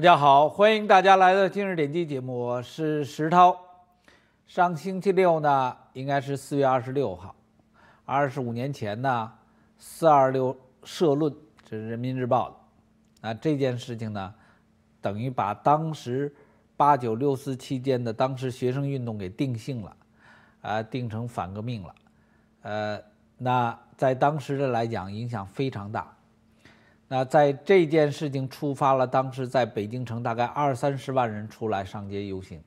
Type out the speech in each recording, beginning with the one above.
大家好，欢迎大家来到今日点击节目，我是石涛。上星期六呢，应该是四月二十六号，二十五年前呢，四二六社论，这是人民日报。那这件事情呢，等于把当时八九六四期间的当时学生运动给定性了，啊，定成反革命了。呃，那在当时的来讲，影响非常大。那在这件事情触发了，当时在北京城大概二三十万人出来上街游行，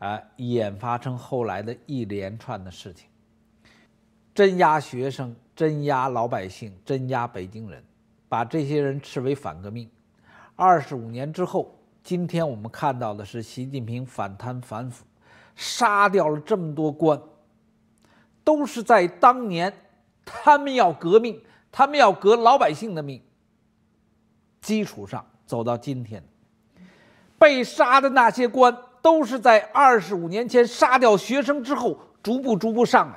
啊，演发成后来的一连串的事情，镇压学生，镇压老百姓，镇压北京人，把这些人视为反革命。二十五年之后，今天我们看到的是习近平反贪反腐，杀掉了这么多官，都是在当年他们要革命，他们要革老百姓的命。基础上走到今天，被杀的那些官都是在二十五年前杀掉学生之后逐步逐步上来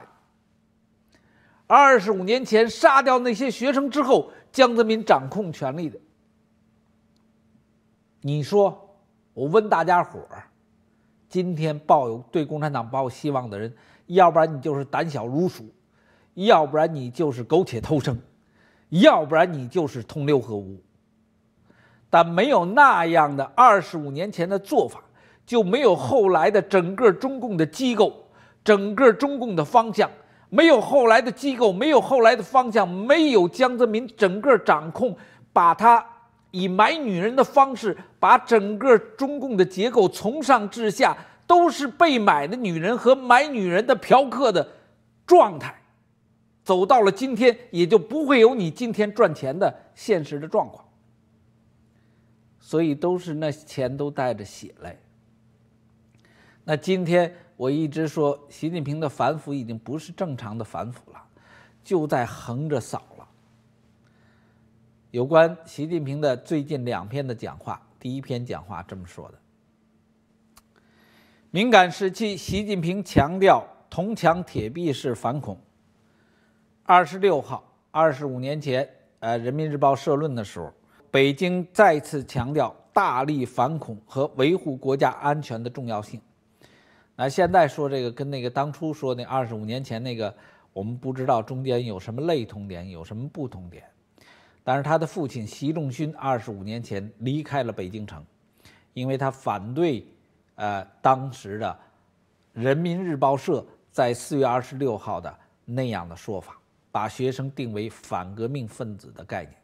二十五年前杀掉那些学生之后，江泽民掌控权力的。你说，我问大家伙儿，今天抱有对共产党抱希望的人，要不然你就是胆小如鼠，要不然你就是苟且偷生，要不然你就是同流合污。但没有那样的二十五年前的做法，就没有后来的整个中共的机构，整个中共的方向，没有后来的机构，没有后来的方向，没有江泽民整个掌控，把他以买女人的方式，把整个中共的结构从上至下都是被买的女人和买女人的嫖客的状态，走到了今天，也就不会有你今天赚钱的现实的状况。所以都是那钱都带着血泪。那今天我一直说，习近平的反腐已经不是正常的反腐了，就在横着扫了。有关习近平的最近两篇的讲话，第一篇讲话这么说的：敏感时期，习近平强调“铜墙铁壁式反恐”。二十六号，二十五年前，呃，《人民日报》社论的时候。北京再次强调大力反恐和维护国家安全的重要性。那现在说这个跟那个当初说那二十五年前那个，我们不知道中间有什么类同点，有什么不同点。但是他的父亲习仲勋二十五年前离开了北京城，因为他反对，呃，当时的《人民日报》社在四月二十六号的那样的说法，把学生定为反革命分子的概念。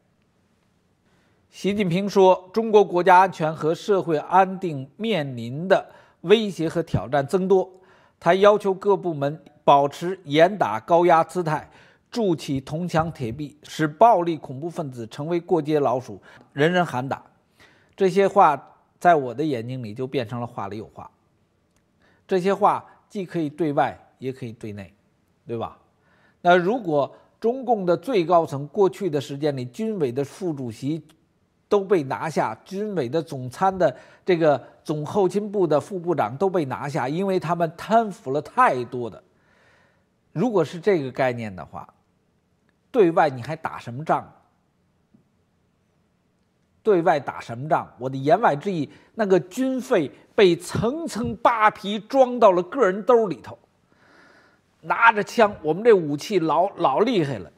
习近平说：“中国国家安全和社会安定面临的威胁和挑战增多，他要求各部门保持严打高压姿态，筑起铜墙铁壁，使暴力恐怖分子成为过街老鼠，人人喊打。”这些话在我的眼睛里就变成了话里有话。这些话既可以对外，也可以对内，对吧？那如果中共的最高层过去的时间里，军委的副主席。都被拿下，军委的总参的这个总后勤部的副部长都被拿下，因为他们贪腐了太多的。如果是这个概念的话，对外你还打什么仗？对外打什么仗？我的言外之意，那个军费被层层扒皮，装到了个人兜里头。拿着枪，我们这武器老老厉害了，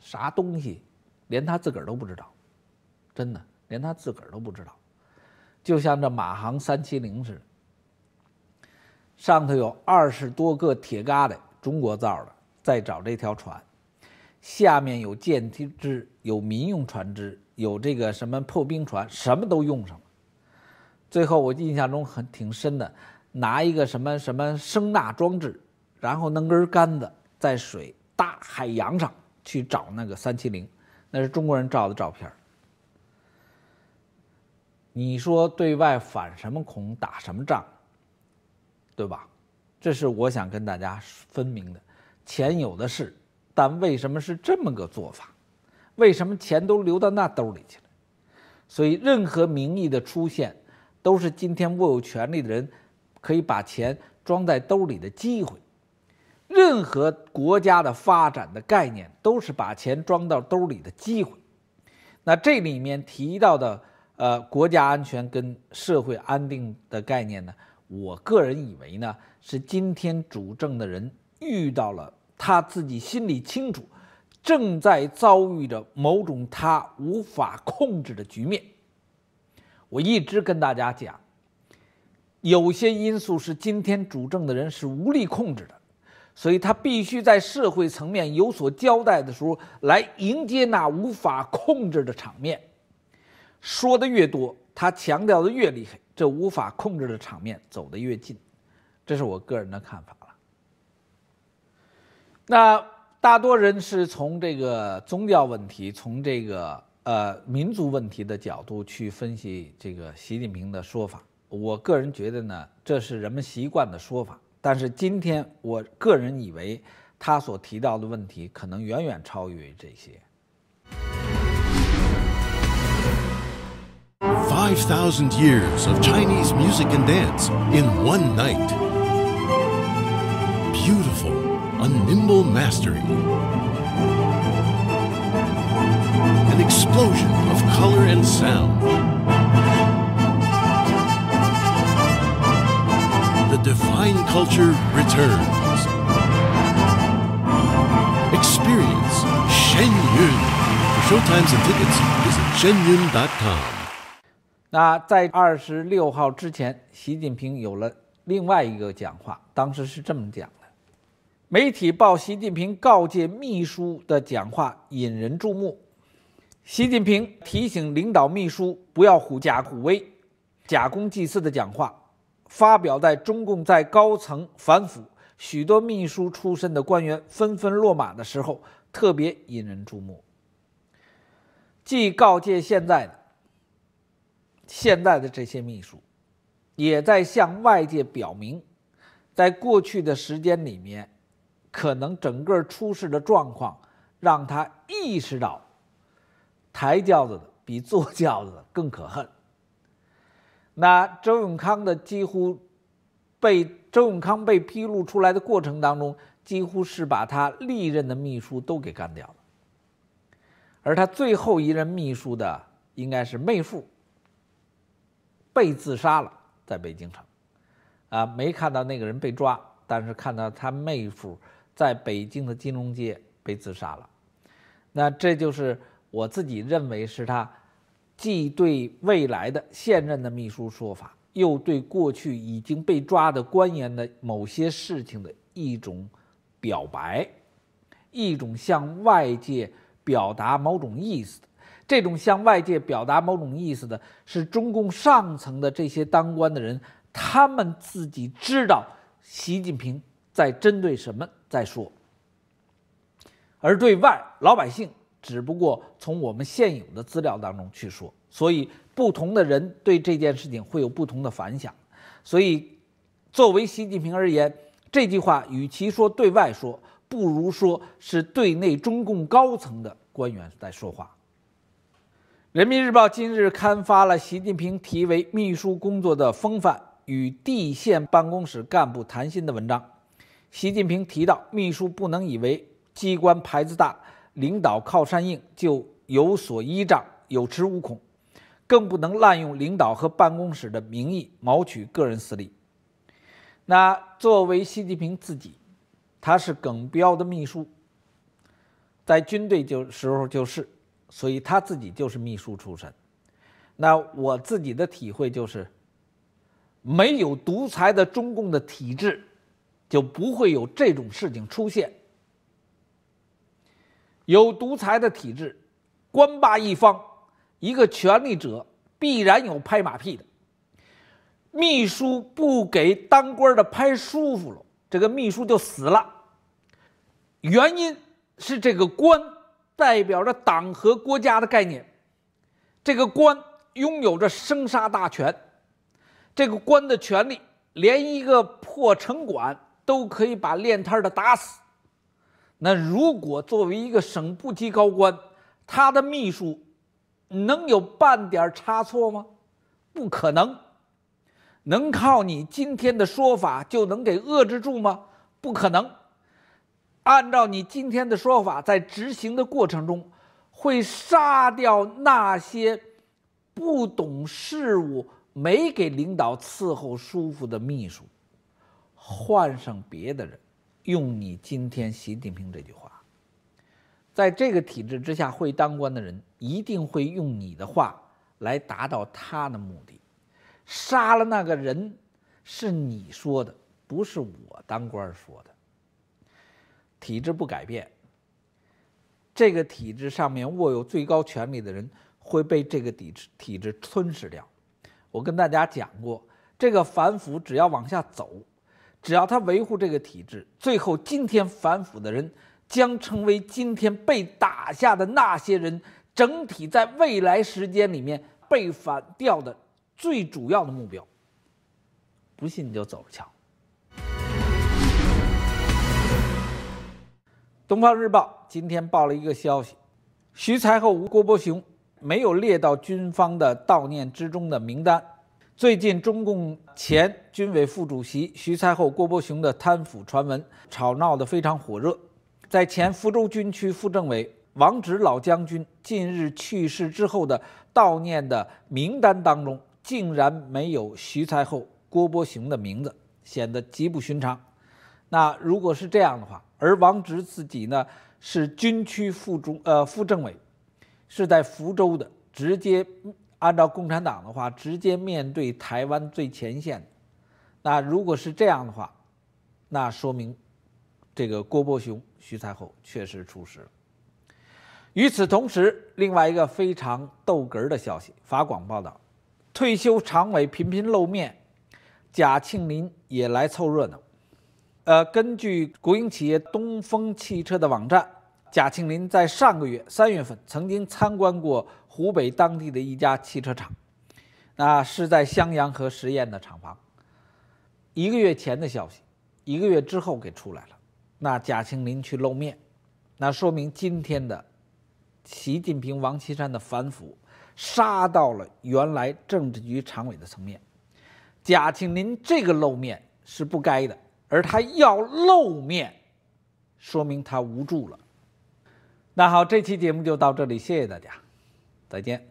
啥东西，连他自个儿都不知道。真的，连他自个儿都不知道。就像这马航三七零似的，上头有二十多个铁疙瘩，中国造的，在找这条船。下面有舰只，有民用船只，有这个什么破冰船，什么都用上了。最后我印象中很挺深的，拿一个什么什么声呐装置，然后弄根杆子在水大海洋上去找那个三七零，那是中国人照的照片儿。你说对外反什么恐打什么仗，对吧？这是我想跟大家分明的，钱有的是，但为什么是这么个做法？为什么钱都流到那兜里去了？所以，任何名义的出现，都是今天握有权力的人可以把钱装在兜里的机会。任何国家的发展的概念，都是把钱装到兜里的机会。那这里面提到的。呃，国家安全跟社会安定的概念呢，我个人以为呢，是今天主政的人遇到了他自己心里清楚，正在遭遇着某种他无法控制的局面。我一直跟大家讲，有些因素是今天主政的人是无力控制的，所以他必须在社会层面有所交代的时候，来迎接那无法控制的场面。说的越多，他强调的越厉害，这无法控制的场面走得越近，这是我个人的看法了。那大多人是从这个宗教问题、从这个呃民族问题的角度去分析这个习近平的说法。我个人觉得呢，这是人们习惯的说法。但是今天，我个人以为他所提到的问题可能远远超越这些。5,000 years of Chinese music and dance in one night. Beautiful, a nimble mastery. An explosion of color and sound. The divine culture returns. Experience Shen Yun. For showtimes and tickets, visit shenyun.com. 那在二十六号之前，习近平有了另外一个讲话，当时是这么讲的：媒体报习近平告诫秘书的讲话引人注目。习近平提醒领导秘书不要虎假虎威、假公济私的讲话，发表在中共在高层反腐、许多秘书出身的官员纷纷落马的时候，特别引人注目，既告诫现在的。现在的这些秘书，也在向外界表明，在过去的时间里面，可能整个出事的状况，让他意识到，抬轿子的比坐轿子的更可恨。那周永康的几乎，被周永康被披露出来的过程当中，几乎是把他历任的秘书都给干掉了，而他最后一任秘书的应该是妹夫。被自杀了，在北京城，啊，没看到那个人被抓，但是看到他妹夫在北京的金融街被自杀了，那这就是我自己认为是他既对未来的现任的秘书说法，又对过去已经被抓的官员的某些事情的一种表白，一种向外界表达某种意思。这种向外界表达某种意思的是中共上层的这些当官的人，他们自己知道习近平在针对什么在说，而对外老百姓只不过从我们现有的资料当中去说，所以不同的人对这件事情会有不同的反响。所以，作为习近平而言，这句话与其说对外说，不如说是对内中共高层的官员在说话。人民日报今日刊发了习近平题为《秘书工作的风范》与地县办公室干部谈心的文章。习近平提到，秘书不能以为机关牌子大、领导靠山硬就有所依仗、有恃无恐，更不能滥用领导和办公室的名义谋取个人私利。那作为习近平自己，他是耿彪的秘书，在军队就时候就是。所以他自己就是秘书出身。那我自己的体会就是，没有独裁的中共的体制，就不会有这种事情出现。有独裁的体制，官霸一方，一个权力者必然有拍马屁的秘书，不给当官的拍舒服了，这个秘书就死了。原因是这个官。代表着党和国家的概念，这个官拥有着生杀大权，这个官的权力连一个破城管都可以把练摊的打死。那如果作为一个省部级高官，他的秘书能有半点差错吗？不可能。能靠你今天的说法就能给遏制住吗？不可能。按照你今天的说法，在执行的过程中，会杀掉那些不懂事务、没给领导伺候舒服的秘书，换上别的人。用你今天习近平这句话，在这个体制之下，会当官的人一定会用你的话来达到他的目的。杀了那个人，是你说的，不是我当官说的。体制不改变，这个体制上面握有最高权力的人会被这个体制体制吞噬掉。我跟大家讲过，这个反腐只要往下走，只要他维护这个体制，最后今天反腐的人将成为今天被打下的那些人整体在未来时间里面被反掉的最主要的目标。不信你就走着瞧。《东方日报》今天报了一个消息，徐才厚、吴郭伯雄没有列到军方的悼念之中的名单。最近，中共前军委副主席徐才厚、郭伯雄的贪腐传闻吵闹得非常火热。在前福州军区副政委王直老将军近日去世之后的悼念的名单当中，竟然没有徐才厚、郭伯雄的名字，显得极不寻常。那如果是这样的话，而王直自己呢是军区副中呃副政委，是在福州的，直接按照共产党的话，直接面对台湾最前线。那如果是这样的话，那说明这个郭伯雄、徐才厚确实出事了。与此同时，另外一个非常逗哏的消息，法广报道，退休常委频频露面，贾庆林也来凑热闹。呃，根据国营企业东风汽车的网站，贾庆林在上个月三月份曾经参观过湖北当地的一家汽车厂，那是在襄阳和十堰的厂房。一个月前的消息，一个月之后给出来了。那贾庆林去露面，那说明今天的习近平、王岐山的反腐杀到了原来政治局常委的层面。贾庆林这个露面是不该的。而他要露面，说明他无助了。那好，这期节目就到这里，谢谢大家，再见。